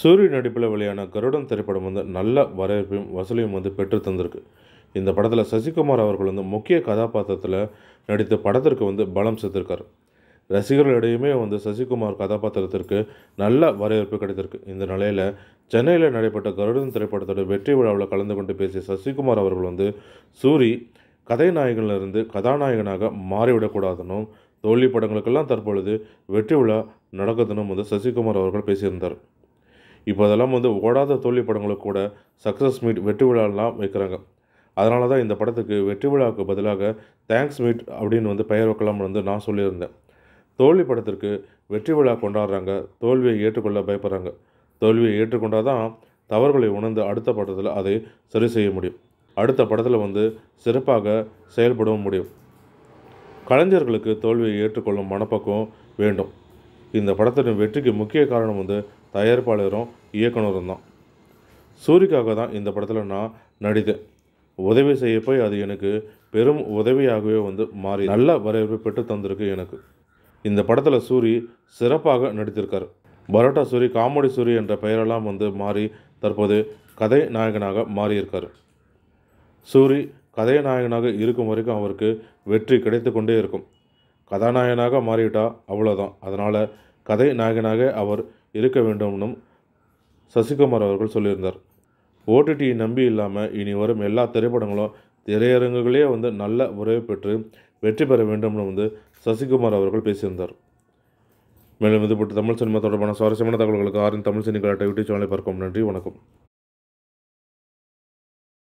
சூரிய நடிப்பில் வெளியான கருடன் திரைப்படம் வந்து நல்ல வரவேற்பையும் வசூலையும் வந்து பெற்று தந்திருக்கு இந்த படத்தில் சசிகுமார் அவர்கள் வந்து முக்கிய கதாபாத்திரத்தில் நடித்த படத்திற்கு வந்து பலம் சேர்த்திருக்காரு ரசிகர்களிடையுமே வந்து சசிகுமார் கதாபாத்திரத்திற்கு நல்ல வரவேற்பு கிடைத்திருக்கு இந்த நிலையில் சென்னையில் நடைபெற்ற கருடன் திரைப்படத்தோட வெற்றி விழாவில் கலந்து கொண்டு பேசிய சசிகுமார் அவர்கள் வந்து சூரி கதைநாயகனிலிருந்து கதாநாயகனாக மாறிவிடக்கூடாதுன்னும் தோல்வி படங்களுக்கெல்லாம் தற்பொழுது வெற்றி விழா நடக்குதுன்னு வந்து சசிகுமார் அவர்கள் பேசியிருந்தார் இப்போ அதெல்லாம் வந்து ஓடாத தோல்வி படங்களுக்கு கூட சக்ஸஸ் மீட் வெற்றி விழாலாம் வைக்கிறாங்க அதனால தான் இந்த படத்துக்கு வெற்றி விழாவுக்கு பதிலாக தேங்க்ஸ் மீட் அப்படின்னு வந்து பெயர் வைக்கலாம்னு வந்து நான் சொல்லியிருந்தேன் தோல்வி படத்திற்கு வெற்றி விழா கொண்டாடுறாங்க தோல்வியை ஏற்றுக்கொள்ள பயப்படுறாங்க தோல்வியை ஏற்றுக்கொண்டால் தான் தவறுகளை உணர்ந்து அடுத்த படத்தில் அதை சரி செய்ய முடியும் அடுத்த படத்தில் வந்து சிறப்பாக செயல்படவும் முடியும் கலைஞர்களுக்கு தோல்வியை ஏற்றுக்கொள்ளும் மனப்பக்கம் வேண்டும் இந்த படத்தின் வெற்றிக்கு முக்கிய காரணம் வந்து தயாரிப்பாளரும் இயக்குனரும் தான் சூரிக்காக தான் இந்த படத்தில் நான் நடித்தேன் உதவி செய்ய போய் அது எனக்கு பெரும் உதவியாகவே வந்து மாறி நல்ல வரவேற்பு பெற்று தந்திருக்கு எனக்கு இந்த படத்தில் சூரி சிறப்பாக நடித்திருக்கார் பரோட்டா சூரி காமெடி சூரி என்ற பெயரெல்லாம் வந்து மாறி தற்போது கதை நாயகனாக மாறியிருக்கார் சூரி கதைநாயகனாக இருக்கும் வரைக்கும் அவருக்கு வெற்றி கிடைத்து கொண்டே இருக்கும் கதாநாயகனாக மாறிவிட்டா அவ்வளோதான் அதனால் கதை நாயகனாக அவர் இருக்க வேண்டும்னும் சசிகுமார் அவர்கள் சொல்லியிருந்தார் ஓடிடியை நம்பி இல்லாமல் இனி வரும் எல்லா திரைப்படங்களும் திரையரங்குகளே வந்து நல்ல உறவு பெற்று வெற்றி பெற வேண்டும்னு வந்து சசிகுமார் அவர்கள் பேசியிருந்தார் மேலும் இதுபட்டு தமிழ் சினிமா தொடர்பான சுவாரஸ்யமான தகவல்களுக்கு ஆரின் தமிழ் சினி கலாட்டை யூடியூப் சேனலை பார்க்கும் நன்றி வணக்கம்